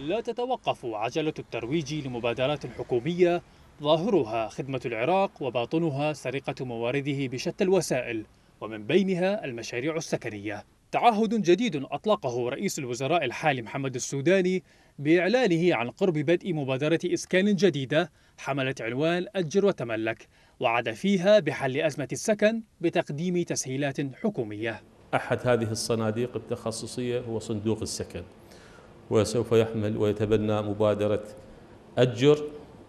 لا تتوقف عجلة الترويج لمبادرات الحكومية ظاهرها خدمة العراق وباطنها سرقة موارده بشتى الوسائل ومن بينها المشاريع السكنية تعهد جديد أطلقه رئيس الوزراء الحالي محمد السوداني بإعلانه عن قرب بدء مبادرة إسكان جديدة حملت عنوان أجر وتملك وعد فيها بحل أزمة السكن بتقديم تسهيلات حكومية أحد هذه الصناديق التخصصية هو صندوق السكن وسوف يحمل ويتبنى مبادرة أجر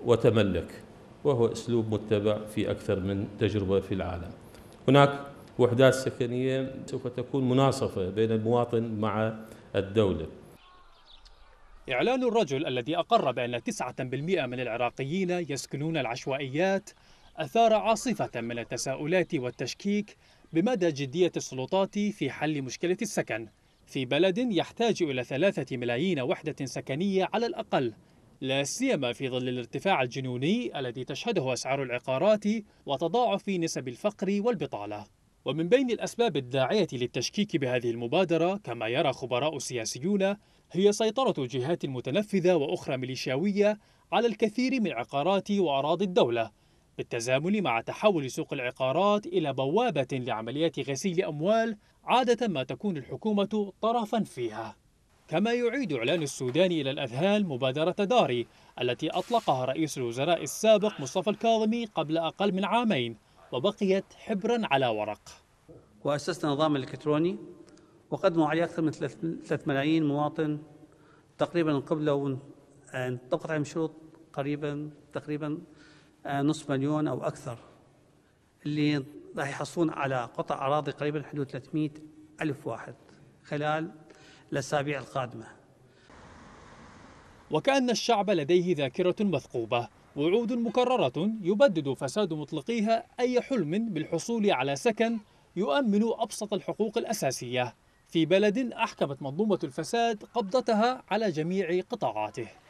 وتملك وهو أسلوب متبع في أكثر من تجربة في العالم هناك وحدات سكنية سوف تكون مناصفة بين المواطن مع الدولة إعلان الرجل الذي أقر بأن 9% من العراقيين يسكنون العشوائيات أثار عاصفة من التساؤلات والتشكيك بمدى جدية السلطات في حل مشكلة السكن في بلد يحتاج إلى ثلاثة ملايين وحدة سكنية على الأقل لا سيما في ظل الارتفاع الجنوني الذي تشهده أسعار العقارات وتضاعف نسب الفقر والبطالة ومن بين الأسباب الداعية للتشكيك بهذه المبادرة كما يرى خبراء سياسيون هي سيطرة الجهات المتنفذة وأخرى ميليشياوية على الكثير من عقارات وأراضي الدولة بالتزامن مع تحول سوق العقارات إلى بوابة لعمليات غسيل أموال عادة ما تكون الحكومة طرفا فيها كما يعيد إعلان السودان إلى الأذهان مبادرة داري التي أطلقها رئيس الوزراء السابق مصطفى الكاظمي قبل أقل من عامين وبقيت حبرا على ورق وأسسنا نظام إلكتروني وقدموا عليه أكثر من 3 ملايين مواطن تقريبا قبل أن تقطع شروط قريبا تقريبا آه، نصف مليون أو أكثر اللي راح يحصلون على قطع أراضي قريبا حدود 300 ألف واحد خلال الأسابيع القادمة وكأن الشعب لديه ذاكرة مثقوبة وعود مكررة يبدد فساد مطلقيها أي حلم بالحصول على سكن يؤمن أبسط الحقوق الأساسية في بلد أحكمت منظومة الفساد قبضتها على جميع قطاعاته